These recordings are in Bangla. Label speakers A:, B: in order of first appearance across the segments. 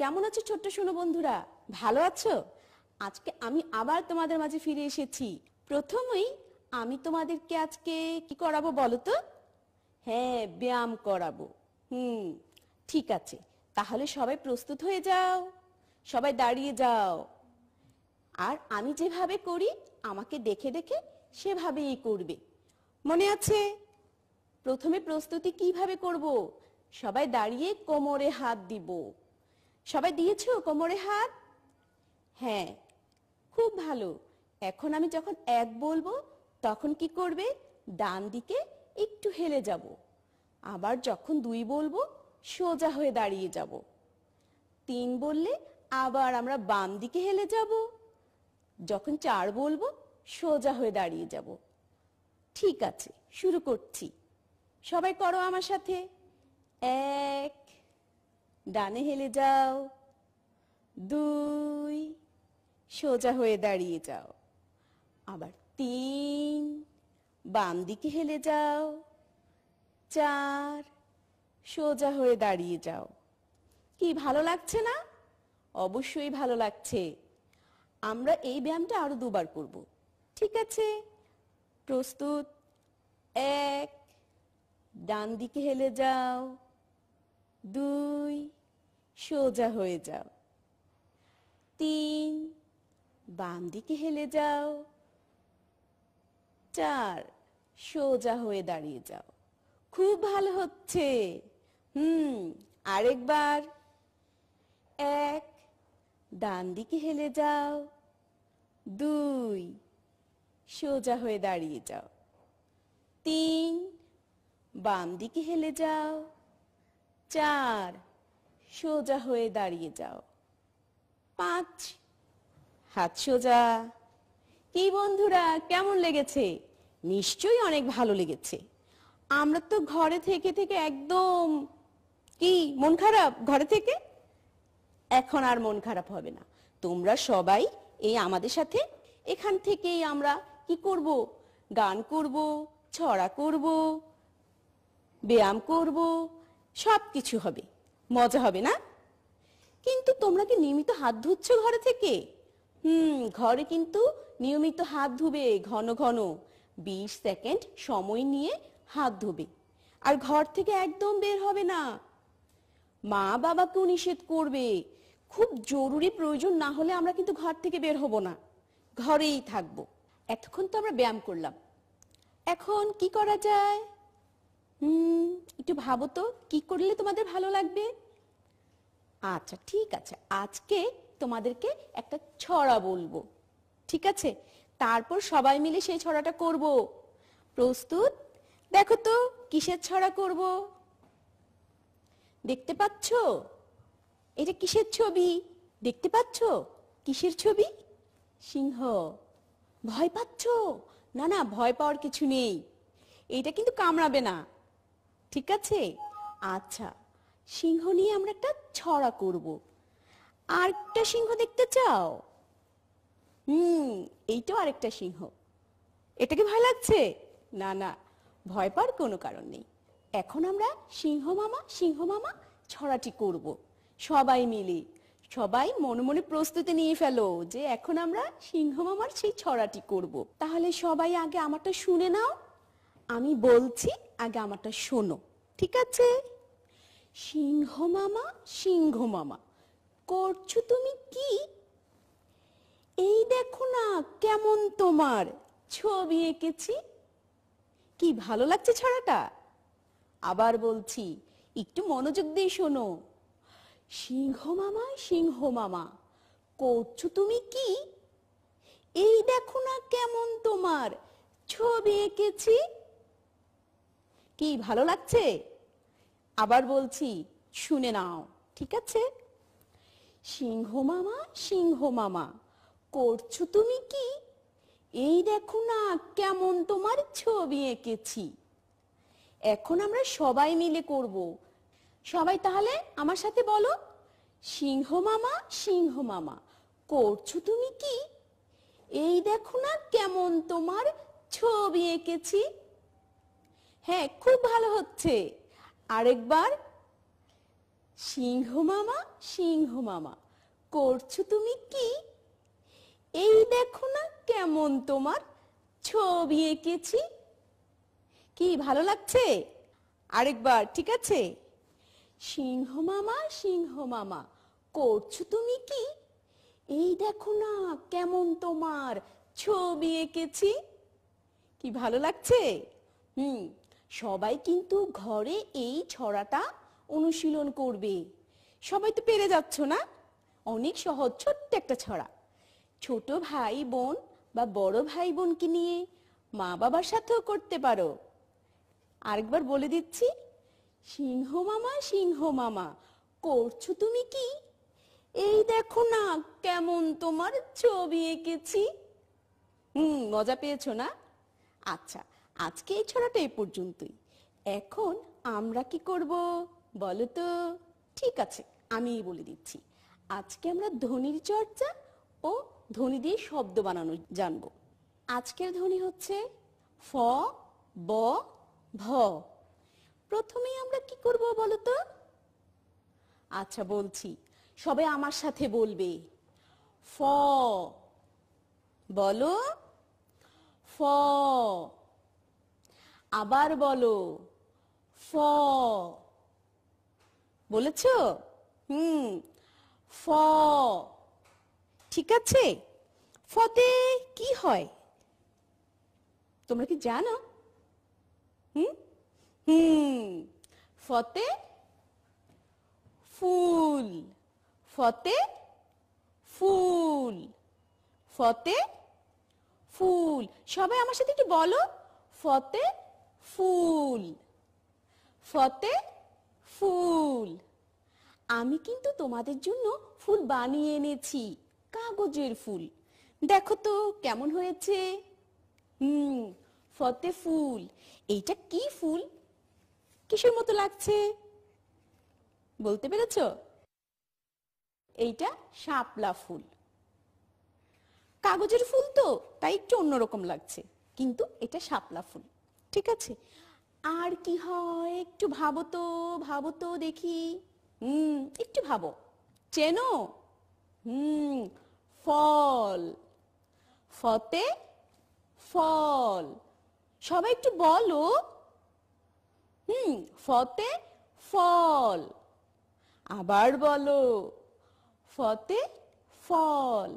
A: কেমন আছো ছোট্ট শোনো বন্ধুরা ভালো আছো আজকে আমি আবার তোমাদের মাঝে ফিরে এসেছি প্রথমেই আমি তোমাদেরকে আজকে কি করাবো বলো তো হ্যাঁ ব্যায়াম করাবো হুম ঠিক আছে তাহলে সবাই প্রস্তুত হয়ে যাও সবাই দাঁড়িয়ে যাও আর আমি যেভাবে করি আমাকে দেখে দেখে সেভাবেই করবে মনে আছে প্রথমে প্রস্তুতি কিভাবে করব সবাই দাঁড়িয়ে কোমরে হাত দিব সবাই দিয়েছ কোমরে হাত হ্যাঁ খুব ভালো এখন আমি যখন এক বলবো তখন কি করবে ডান দিকে একটু হেলে যাব আবার যখন দুই বলবো সোজা হয়ে দাঁড়িয়ে যাব তিন বললে আবার আমরা বাম দিকে হেলে যাব যখন চার বলবো সোজা হয়ে দাঁড়িয়ে যাব ঠিক আছে শুরু করছি সবাই করো আমার সাথে এক ডানে হেলে যাও দুই সোজা হয়ে দাঁড়িয়ে যাও আবার তিন বাম দিকে হেলে যাও চার সোজা হয়ে দাঁড়িয়ে যাও কি ভালো লাগছে না অবশ্যই ভালো লাগছে আমরা এই ব্যায়ামটা আরো দুবার করব ঠিক আছে প্রস্তুত এক ডান দিকে হেলে যাও দুই সোজা হয়ে যাও তিন বাম দিকে হেলে যাও চার সোজা হয়ে দাঁড়িয়ে যাও খুব ভালো হচ্ছে হুম আরেকবার এক ডান দিকে হেলে যাও দুই সোজা হয়ে দাঁড়িয়ে যাও তিন বাম দিকে হেলে যাও চার সোজা হয়ে দাঁড়িয়ে যাও পাঁচ হাত সোজা কি বন্ধুরা কেমন লেগেছে নিশ্চয়ই অনেক ভালো লেগেছে আমরা তো ঘরে থেকে থেকে একদম কি মন খারাপ ঘরে থেকে এখন আর মন খারাপ হবে না তোমরা সবাই এই আমাদের সাথে এখান থেকেই আমরা কি করব গান করব ছড়া করব ব্যায়াম করব সব কিছু হবে মজা হবে না কিন্তু তোমরা কি নিয়মিত হাত ধুচ্ছ ঘরে থেকে হুম ঘরে কিন্তু নিয়মিত হাত ধুবে ঘন ঘন বিশ সেকেন্ড সময় নিয়ে হাত ধুবে আর ঘর থেকে একদম বের হবে না মা বাবাকেও নিষেধ করবে খুব জরুরি প্রয়োজন না হলে আমরা কিন্তু ঘর থেকে বের হব না ঘরেই থাকব এতক্ষণ তো আমরা ব্যায়াম করলাম এখন কি করা যায় হুম একটু ভাবো তো কি করলে তোমাদের ভালো লাগবে আচ্ছা ঠিক আছে আজকে তোমাদেরকে একটা ছড়া বলবো ঠিক আছে তারপর সবাই মিলে সেই ছড়াটা করব প্রস্তুত দেখো তো কিসের ছড়া করব দেখতে পাচ্ছ এটা কিসের ছবি দেখতে পাচ্ছ কিসের ছবি সিংহ ভয় পাচ্ছ না না ভয় পাওয়ার কিছু নেই এটা কিন্তু কামড়াবে না ঠিক আছে আচ্ছা সিংহ নিয়ে আমরা একটা ছড়া করব আরেকটা সিংহ দেখতে চাও হুম এইটাও আরেকটা সিংহ এটাকে ভয় লাগছে না না ভয় পাওয়ার কোনো কারণ নেই এখন আমরা সিংহ মামা সিংহ মামা ছড়াটি করব সবাই মিলে সবাই মনে মনে প্রস্তুতি নিয়ে ফেলো যে এখন আমরা সিংহ মামার সেই ছড়াটি করব তাহলে সবাই আগে আমারটা শুনে নাও আমি বলছি আগে আমারটা শোনো ঠিক আছে সিংহ মামা সিংহ মামা করছো তুমি কি এই দেখো না কেমন তোমার ছবি এঁকেছি কি ভালো লাগছে ছড়াটা আবার বলছি একটু মনোযোগ দিয়ে শোনো সিংহ মামা সিংহ মামা করছো তুমি কি এই দেখো না কেমন তোমার ছবি এঁকেছি কি ভালো লাগছে আবার বলছি শুনে নাও ঠিক আছে সিংহ মামা সিংহ মামা করছো তুমি কি এই দেখো না কেমন তোমার ছবি এঁকেছি এখন আমরা সবাই মিলে করব সবাই তাহলে আমার সাথে বলো সিংহ মামা সিংহ মামা করছো তুমি কি এই দেখো না কেমন তোমার ছবি এঁকেছি হ্যাঁ খুব ভালো হচ্ছে আরেকবার সিংহ মামা সিংহ মামা করছো তুমি কি এই দেখো না কেমন তোমার ছবি এঁকেছি কি ভালো লাগছে আরেকবার ঠিক আছে সিংহ মামা সিংহ মামা করছো তুমি কি এই দেখো না কেমন তোমার ছবি এঁকেছি কি ভালো লাগছে হুম সবাই কিন্তু ঘরে এই ছড়াটা অনুশীলন করবে সবাই তো পেরে যাচ্ছ না অনেক সহজ ছোট্ট একটা ছড়া ছোট ভাই বোন বা বড় ভাই বোনকে নিয়ে মা বাবার সাথেও করতে পারো আরেকবার বলে দিচ্ছি সিংহ মামা সিংহ মামা করছো তুমি কি এই দেখো না কেমন তোমার ছবি এঁকেছি হুম মজা পেয়েছো না আচ্ছা আজকে এই ছড়াটা এ পর্যন্তই এখন আমরা কি করব বলো তো ঠিক আছে আমি বলে দিচ্ছি আজকে আমরা ধ্বনির চর্চা ও ধ্বনি দিয়ে শব্দ বানানো জানব আজকের ধ্বনি হচ্ছে ফ ব ভ প্রথমেই আমরা কি করব বলো তো আচ্ছা বলছি সবাই আমার সাথে বলবে ফ বলো ফ আবার বলো ফ বলেছ হুম ফ ঠিক আছে ফতে কি হয় তোমরা কি জানো হুম হুম ফতে ফুল ফতে ফুল ফতে ফুল সবাই আমার সাথে একটু বলো ফতে ফুল ফতে ফুল আমি কিন্তু তোমাদের জন্য ফুল বানিয়ে এনেছি কাগজের ফুল দেখো তো কেমন হয়েছে হুম ফতে ফুল এইটা কি ফুল কিসের মতো লাগছে বলতে পেরেছ এইটা শাপলা ফুল কাগজের ফুল তো তাই একটু অন্যরকম লাগছে কিন্তু এটা শাপলা ফুল ঠিক আছে আর কি হয় একটু ভাবো তো ভাবো তো দেখি হুম একটু ভাবো চেনো হুম ফল ফতে ফল সবাই একটু বলো হুম ফতে ফল আবার বলো ফতে ফল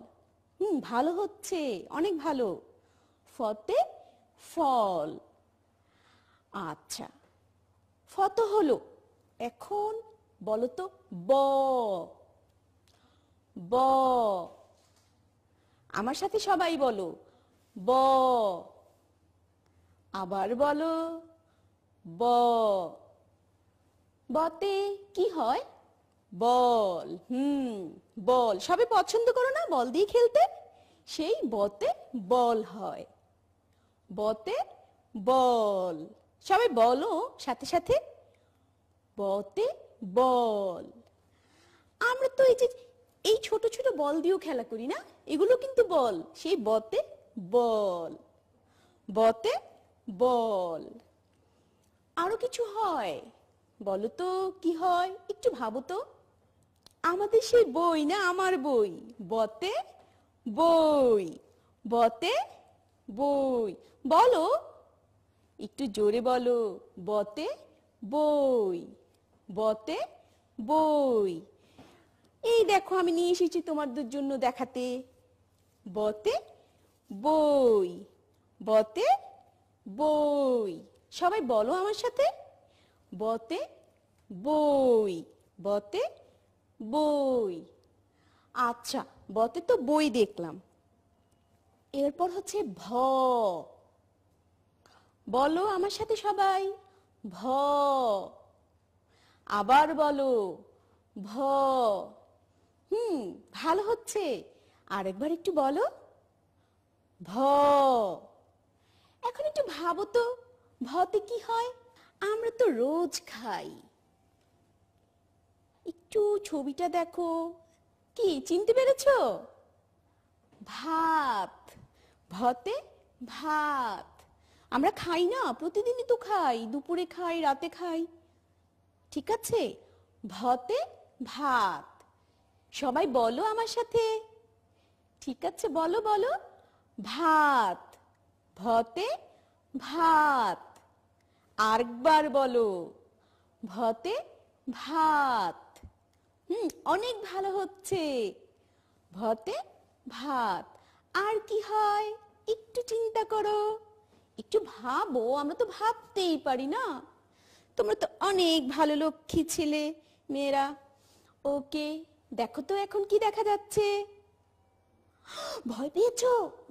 A: হুম ভালো হচ্ছে অনেক ভালো ফতে ফল আচ্ছা ফত হলো এখন বলতো ব ব আমার সাথে সবাই বলো ব আবার বলো ব বতে কি হয় বল হুম বল সবে পছন্দ করো না বল দিয়ে খেলতে সেই বতে বল হয় বতে বল সবাই বলো সাথে সাথে বতে বল আমরা তো এই যে এই ছোট ছোট বল দিয়েও খেলা করি না এগুলো কিন্তু বল সেই বতে বল বতে বল আরো কিছু হয় বলো তো কি হয় একটু ভাবো তো আমাদের সেই বই না আমার বই বতে বই বতে বই বলো একটু জোরে বলো বতে বই বতে বই এই দেখো আমি নিয়ে এসেছি তোমাদের জন্য দেখাতে বতে বই বতে বই সবাই বলো আমার সাথে বতে বই বতে বই আচ্ছা বতে তো বই দেখলাম এরপর হচ্ছে ভ বলো আমার সাথে সবাই ভ আবার বলো ভ হুম ভালো হচ্ছে আরেকবার একটু বলো ভ এখন একটু ভাবো তো ভতে কি হয় আমরা তো রোজ খাই একটু ছবিটা দেখো কি চিনতে পেরেছ ভাত ভতে ভাত আমরা খাই না প্রতিদিনই তো খাই দুপুরে খাই রাতে খাই ঠিক আছে ভতে ভাত সবাই বলো আমার সাথে ঠিক আছে বলো বলো ভাত ভতে ভাত আরেকবার বলো ভতে ভাত হুম অনেক ভালো হচ্ছে ভতে ভাত আর কি হয় একটু চিন্তা করো একটু ভাবো আমরা তো ভাবতেই পারি না তোমরা তো অনেক ভালো লক্ষ্মী ছেলে মেয়েরা ওকে দেখো তো এখন কি দেখা যাচ্ছে ভয় পেয়েছ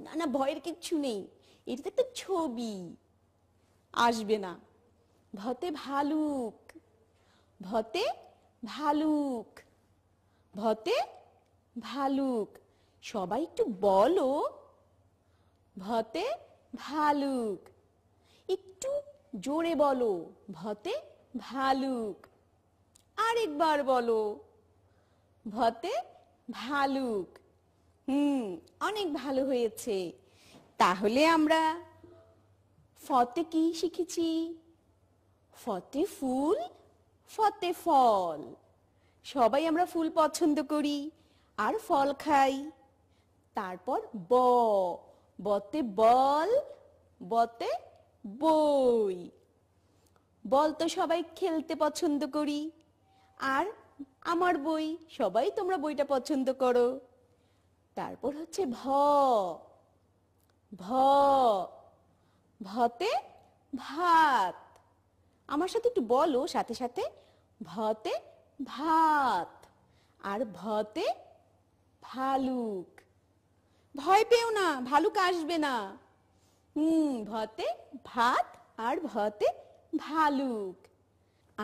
A: না না ভয়ের কিচ্ছু নেই এটা তো ছবি আসবে না ভতে ভালুক ভতে ভালুক ভতে ভালুক সবাই একটু বলো ভতে ভালুক একটু জোরে বলো ভতে ভালুক আরেকবার বলো ভতে ভালুক হুম অনেক ভালো হয়েছে তাহলে আমরা ফতে কি শিখেছি ফতে ফুল ফতে ফল সবাই আমরা ফুল পছন্দ করি আর ফল খাই তারপর ব বতে বল বতে বই বল তো সবাই খেলতে পছন্দ করি আর আমার বই সবাই তোমরা বইটা পছন্দ করো তারপর হচ্ছে ভ ভ ভতে ভাত আমার সাথে একটু বলো সাথে সাথে ভতে ভাত আর ভতে ভালুক ভয় পেও না ভালুক আসবে না হুম ভতে ভাত আর ভতে ভালুক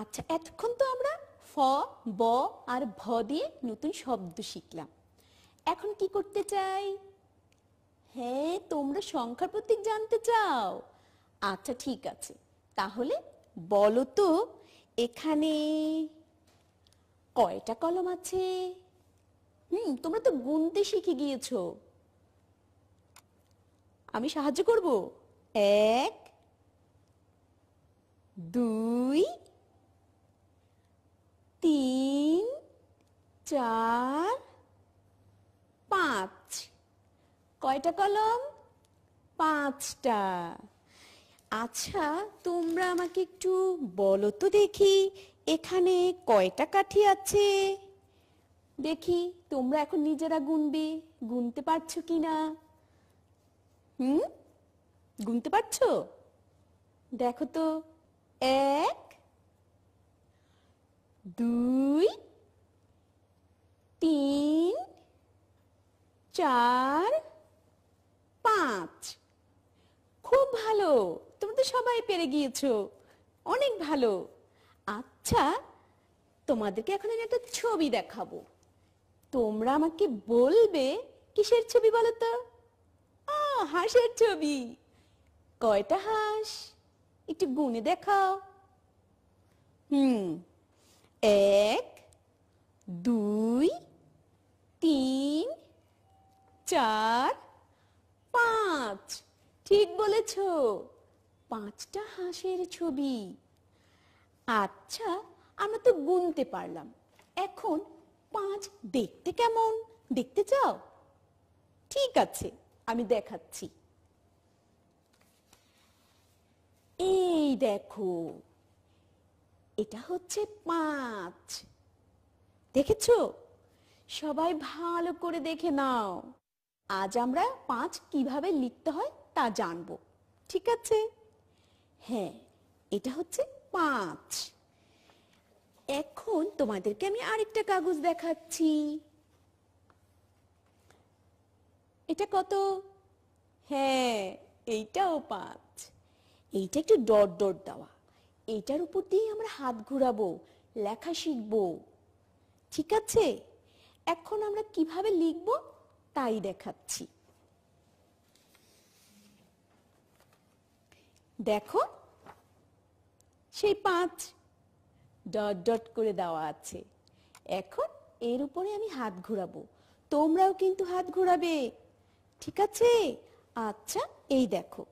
A: আচ্ছা এতক্ষণ তো আমরা ফ ব আর ভ দিয়ে নতুন শব্দ শিখলাম এখন কি করতে চাই হ্যাঁ তোমরা সংখ্যার প্রতীক জানতে চাও আচ্ছা ঠিক আছে তাহলে বলো তো এখানে কয়টা কলম আছে হুম তোমরা তো গুনতে শিখে গিয়েছো আমি সাহায্য করব এক দুই তিন চার পাঁচ কয়টা কলম পাঁচটা আচ্ছা তোমরা আমাকে একটু বলো তো দেখি এখানে কয়টা কাঠি আছে দেখি তোমরা এখন নিজেরা গুনবে গুনতে পারছো কি না হুম গুনতে পারছো দেখো তো এক দুই তিন চার পাঁচ খুব ভালো তোমরা তো সবাই পেরে গিয়েছো অনেক ভালো আচ্ছা তোমাদেরকে এখন আমি একটা ছবি দেখাবো তোমরা আমাকে বলবে কিসের ছবি বলো তো ও হাঁসের ছবি কয়টা হাঁস একটু গুনে দেখাও হুম এক দুই তিন চার পাঁচ ঠিক বলেছ পাঁচটা হাঁসের ছবি আচ্ছা আমরা তো গুনতে পারলাম এখন পাঁচ দেখতে কেমন দেখতে চাও ঠিক আছে আমি দেখাচ্ছি এই দেখো এটা হচ্ছে পাঁচ দেখেছ সবাই ভালো করে দেখে নাও আজ আমরা পাঁচ কিভাবে লিখতে হয় তা জানব ঠিক আছে হ্যাঁ এটা হচ্ছে পাঁচ এখন তোমাদেরকে আমি আরেকটা কাগজ দেখাচ্ছি এটা কত হ্যাঁ এইটাও পাঁচ এইটা একটু ডট ডট দেওয়া এটার উপর দিয়ে আমরা হাত ঘুরাবো লেখা শিখব ঠিক আছে এখন আমরা কিভাবে লিখব তাই দেখাচ্ছি দেখো সেই পাঁচ ডট ডট করে দেওয়া আছে এখন এর উপরে আমি হাত ঘুরাবো তোমরাও কিন্তু হাত ঘুরাবে ঠিক আছে আচ্ছা এই দেখো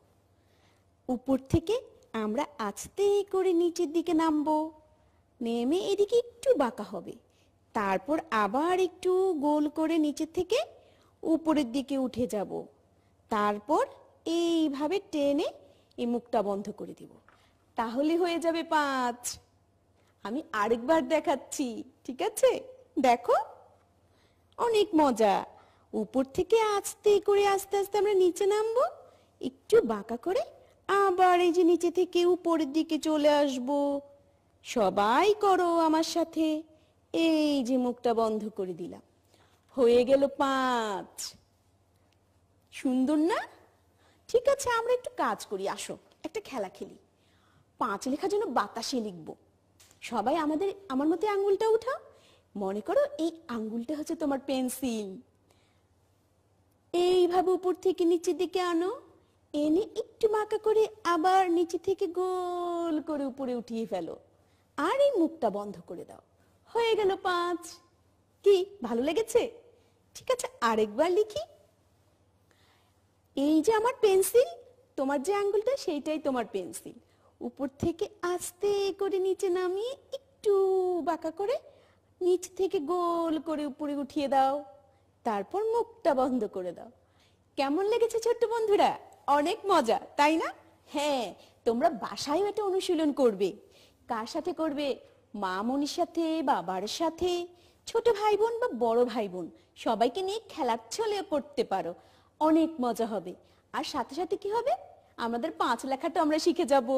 A: উপর থেকে আমরা আস্তে করে নিচের দিকে নামবো নেমে এদিকে একটু বাঁকা হবে তারপর আবার একটু গোল করে নিচের থেকে উপরের দিকে উঠে যাব তারপর এইভাবে টেনে এই মুখটা বন্ধ করে দিব তাহলে হয়ে যাবে পাঁচ আমি আরেকবার দেখাচ্ছি ঠিক আছে দেখো অনেক মজা উপর থেকে আস্তে করে আস্তে আস্তে আমরা নিচে নামবো একটু বাঁকা করে আবার এই যে নিচে থেকে উপরের দিকে চলে আসব সবাই করো আমার সাথে এই যে মুখটা বন্ধ করে দিলাম হয়ে গেল পাঁচ সুন্দর না ঠিক আছে আমরা একটু কাজ করি আসো একটা খেলা খেলি পাঁচ লেখা যেন বাতাসে লিখবো সবাই আমাদের আমার মতে আঙ্গুলটা উঠা মনে করো এই আঙ্গুলটা হচ্ছে তোমার পেন্সিল এইভাবে উপর থেকে নিচের দিকে আনো এনে একটু বাঁকা করে আবার নিচে থেকে গোল করে উপরে উঠিয়ে ফেলো আর এই মুখটা বন্ধ করে দাও হয়ে গেল পাঁচ কি ভালো লেগেছে ঠিক আছে আরেকবার লিখি এই যে আমার পেন্সিল তোমার যে আঙ্গুলটা সেইটাই তোমার পেন্সিল উপর থেকে আস্তে করে নিচে নামিয়ে একটু বাঁকা করে নিচ থেকে গোল করে উপরে উঠিয়ে দাও তারপর মুখটা বন্ধ করে দাও কেমন লেগেছে ছোট্ট বন্ধুরা অনেক মজা তাই না হ্যাঁ তোমরা বাসায় এটা অনুশীলন করবে কার সাথে করবে মা মনির সাথে বাবার সাথে ছোট ভাই বোন বা বড় ভাই বোন সবাইকে নিয়ে খেলার ছলে করতে পারো অনেক মজা হবে আর সাথে সাথে কি হবে আমাদের পাঁচ লেখাটা আমরা শিখে যাব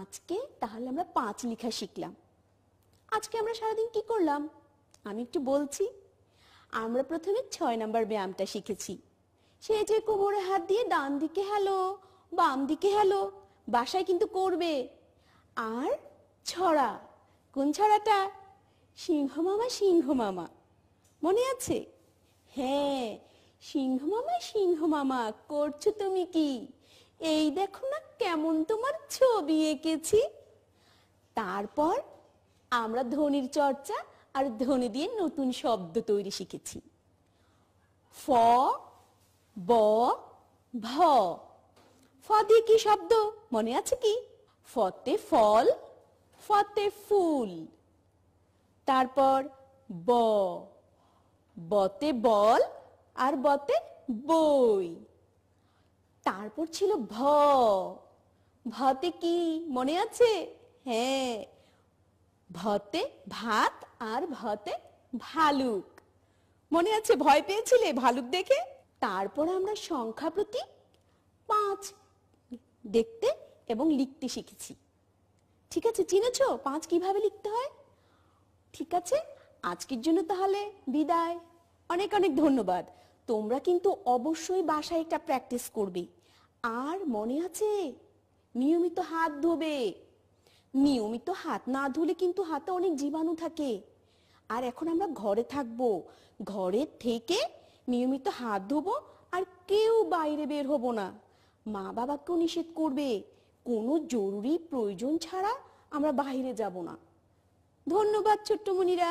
A: আজকে তাহলে আমরা পাঁচ লেখা শিখলাম আজকে আমরা সারাদিন কি করলাম আমি একটু বলছি আমরা প্রথমে ছয় নম্বর ব্যায়ামটা শিখেছি সে যে কোমরে হাত দিয়ে ডান দিকে হ্যালো বাম দিকে হ্যালো বাসায় কিন্তু করবে আর ছড়া কোন ছড়াটা সিংহ মামা সিংহ মামা মনে আছে হ্যাঁ সিংহ মামা সিংহ মামা করছো তুমি কি এই দেখো না কেমন তোমার ছবি এঁকেছি তারপর আমরা ধনির চর্চা আর ধ্বনি দিয়ে নতুন শব্দ তৈরি শিখেছি ফ ব ভ ফ দিয়ে কি শব্দ মনে আছে কি ফতে ফল ফতে ফুল তারপর ব বতে বল আর বতে বই তারপর ছিল ভ ভতে কি মনে আছে হ্যাঁ ভতে ভাত আর ভতে ভালুক মনে আছে ভয় পেয়েছিলে ভালুক দেখে তারপর আমরা সংখ্যা প্রতি পাঁচ দেখতে এবং লিখতে শিখেছি ঠিক আছে চিনেছ পাঁচ কিভাবে লিখতে হয় ঠিক আছে আজকের জন্য তাহলে বিদায় অনেক অনেক ধন্যবাদ তোমরা কিন্তু অবশ্যই বাসায় একটা প্র্যাকটিস করবে আর মনে আছে নিয়মিত হাত ধোবে নিয়মিত হাত না ধুলে কিন্তু হাতে অনেক জীবাণু থাকে আর এখন আমরা ঘরে থাকব ঘরে থেকে নিয়মিত হাত ধোব আর কেউ বাইরে বের হব না মা বাবাকেও নিষেধ করবে কোনো জরুরি প্রয়োজন ছাড়া আমরা বাইরে যাব না ধন্যবাদ ছোট্টমণিরা